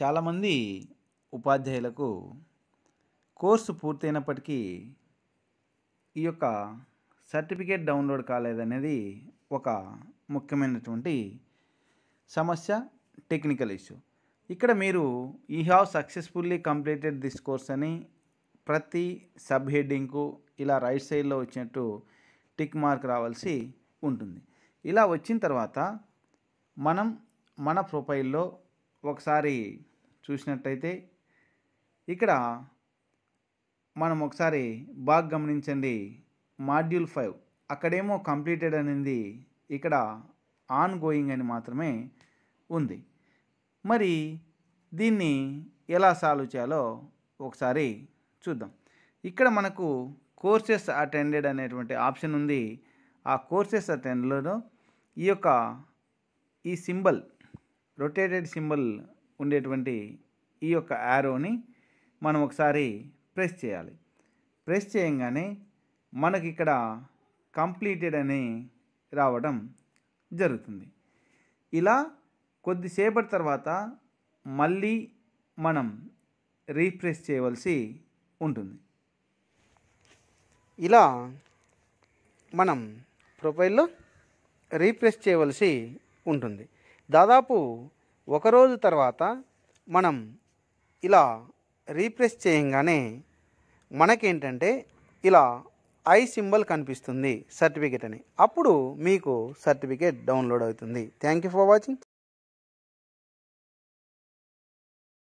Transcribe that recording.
చాలామంది ఉపాధ్యాయులకు కోర్సు పూర్తయినప్పటికీ ఈ యొక్క సర్టిఫికేట్ డౌన్లోడ్ కాలేదనేది ఒక ముఖ్యమైనటువంటి సమస్య టెక్నికల్ ఇష్యూ ఇక్కడ మీరు ఈ have successfully completed this course అని ప్రతి సబ్ హెడ్డింగ్కు ఇలా రైట్ సైడ్లో వచ్చినట్టు టిక్ మార్క్ రావాల్సి ఉంటుంది ఇలా వచ్చిన తర్వాత మనం మన ప్రొఫైల్లో ఒకసారి చూసినట్టయితే ఇక్కడ మనం ఒకసారి బాగా గమనించండి మాడ్యూల్ ఫైవ్ అక్కడేమో కంప్లీటెడ్ అనేది ఇక్కడ ఆన్ గోయింగ్ అని మాత్రమే ఉంది మరి దీన్ని ఎలా సాల్వ్ చేయాలో ఒకసారి చూద్దాం ఇక్కడ మనకు కోర్సెస్ అటెండెడ్ అనేటువంటి ఆప్షన్ ఉంది ఆ కోర్సెస్ అటెండ్లో ఈ యొక్క ఈ సింబల్ రొటేటెడ్ సింబల్ ఉండేటువంటి ఈ యొక్క యారోని మనం ఒకసారి ప్రెస్ చేయాలి ప్రెస్ చేయంగానే మనకి ఇక్కడ కంప్లీటెడ్ అని రావడం జరుగుతుంది ఇలా కొద్దిసేపటి తర్వాత మళ్ళీ మనం రీప్రెస్ చేయవలసి ఉంటుంది ఇలా మనం ప్రొఫైల్లో రీప్రెస్ చేయవలసి ఉంటుంది దాదాపు ఒకరోజు తర్వాత మనం ఇలా రీప్రెస్ చేయంగానే మనకేంటంటే ఇలా ఐ సింబల్ కనిపిస్తుంది సర్టిఫికేట్ అని అప్పుడు మీకు సర్టిఫికేట్ డౌన్లోడ్ అవుతుంది థ్యాంక్ యూ ఫర్ వాచింగ్